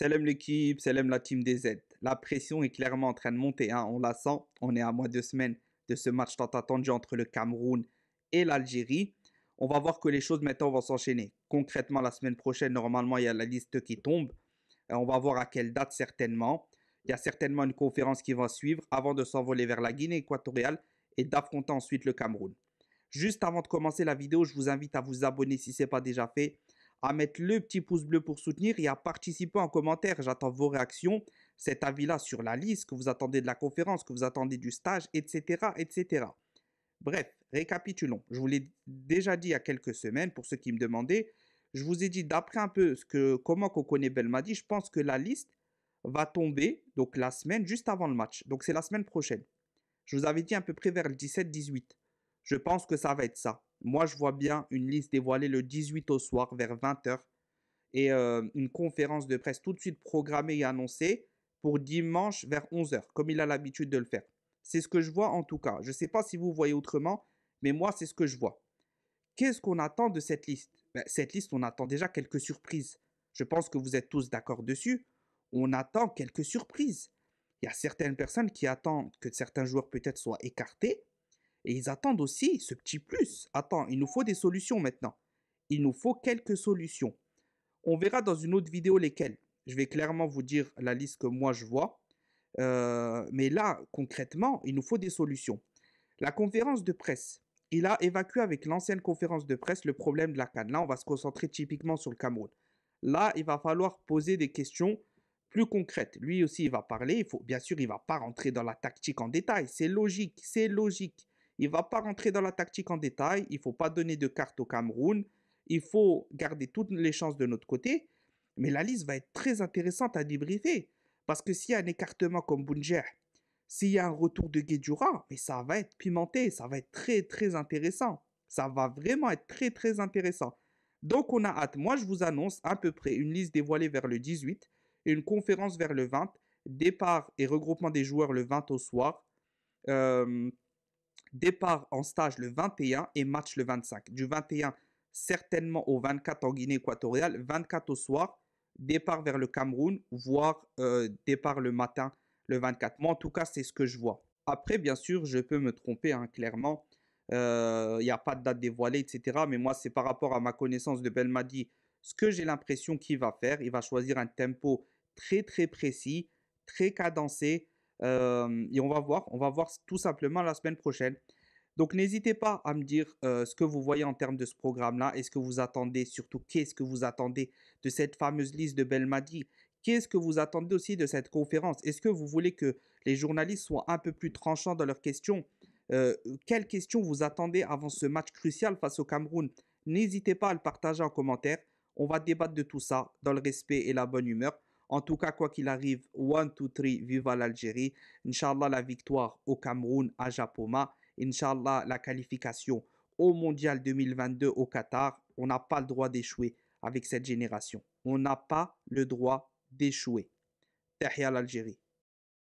Salam l'équipe, salam la team des Z. La pression est clairement en train de monter, hein. on la sent. On est à moins de semaines de ce match tant attendu entre le Cameroun et l'Algérie. On va voir que les choses maintenant vont s'enchaîner. Concrètement, la semaine prochaine, normalement, il y a la liste qui tombe. Euh, on va voir à quelle date certainement. Il y a certainement une conférence qui va suivre avant de s'envoler vers la Guinée équatoriale et d'affronter ensuite le Cameroun. Juste avant de commencer la vidéo, je vous invite à vous abonner si ce n'est pas déjà fait, à mettre le petit pouce bleu pour soutenir et à participer en commentaire. J'attends vos réactions, cet avis-là sur la liste, que vous attendez de la conférence, que vous attendez du stage, etc. etc. Bref, récapitulons. Je vous l'ai déjà dit il y a quelques semaines, pour ceux qui me demandaient, je vous ai dit d'après un peu ce que, comment qu'on connaît dit, je pense que la liste va tomber donc la semaine juste avant le match. Donc c'est la semaine prochaine. Je vous avais dit à peu près vers le 17-18. Je pense que ça va être ça. Moi, je vois bien une liste dévoilée le 18 au soir vers 20h et euh, une conférence de presse tout de suite programmée et annoncée pour dimanche vers 11h, comme il a l'habitude de le faire. C'est ce que je vois en tout cas. Je ne sais pas si vous voyez autrement, mais moi, c'est ce que je vois. Qu'est-ce qu'on attend de cette liste ben, Cette liste, on attend déjà quelques surprises. Je pense que vous êtes tous d'accord dessus. On attend quelques surprises. Il y a certaines personnes qui attendent que certains joueurs peut-être soient écartés. Et ils attendent aussi ce petit plus. Attends, il nous faut des solutions maintenant. Il nous faut quelques solutions. On verra dans une autre vidéo lesquelles. Je vais clairement vous dire la liste que moi je vois. Euh, mais là, concrètement, il nous faut des solutions. La conférence de presse. Il a évacué avec l'ancienne conférence de presse le problème de la Cannes. Là, on va se concentrer typiquement sur le Cameroun. Là, il va falloir poser des questions plus concrètes. Lui aussi, il va parler. Il faut, bien sûr, il ne va pas rentrer dans la tactique en détail. C'est logique, c'est logique. Il ne va pas rentrer dans la tactique en détail. Il ne faut pas donner de carte au Cameroun. Il faut garder toutes les chances de notre côté. Mais la liste va être très intéressante à débriefer. Parce que s'il y a un écartement comme Bunger. s'il y a un retour de Guedjura, mais ça va être pimenté. Ça va être très, très intéressant. Ça va vraiment être très, très intéressant. Donc on a hâte. Moi, je vous annonce à peu près une liste dévoilée vers le 18 et une conférence vers le 20. Départ et regroupement des joueurs le 20 au soir. Euh, Départ en stage le 21 et match le 25. Du 21 certainement au 24 en Guinée équatoriale, 24 au soir, départ vers le Cameroun, voire euh, départ le matin le 24. Moi en tout cas c'est ce que je vois. Après bien sûr je peux me tromper hein, clairement, il euh, n'y a pas de date dévoilée etc. Mais moi c'est par rapport à ma connaissance de Belmadi, ce que j'ai l'impression qu'il va faire, il va choisir un tempo très très précis, très cadencé, euh, et on va voir, on va voir tout simplement la semaine prochaine. Donc n'hésitez pas à me dire euh, ce que vous voyez en termes de ce programme-là. Est-ce que vous attendez surtout qu'est-ce que vous attendez de cette fameuse liste de Belmadi Qu'est-ce que vous attendez aussi de cette conférence Est-ce que vous voulez que les journalistes soient un peu plus tranchants dans leurs questions euh, Quelles questions vous attendez avant ce match crucial face au Cameroun N'hésitez pas à le partager en commentaire. On va débattre de tout ça dans le respect et la bonne humeur. En tout cas, quoi qu'il arrive, 1, 2, 3, viva l'Algérie. Inch'Allah, la victoire au Cameroun, à Japoma. Inch'Allah, la qualification au Mondial 2022 au Qatar. On n'a pas le droit d'échouer avec cette génération. On n'a pas le droit d'échouer. Tahia l'Algérie.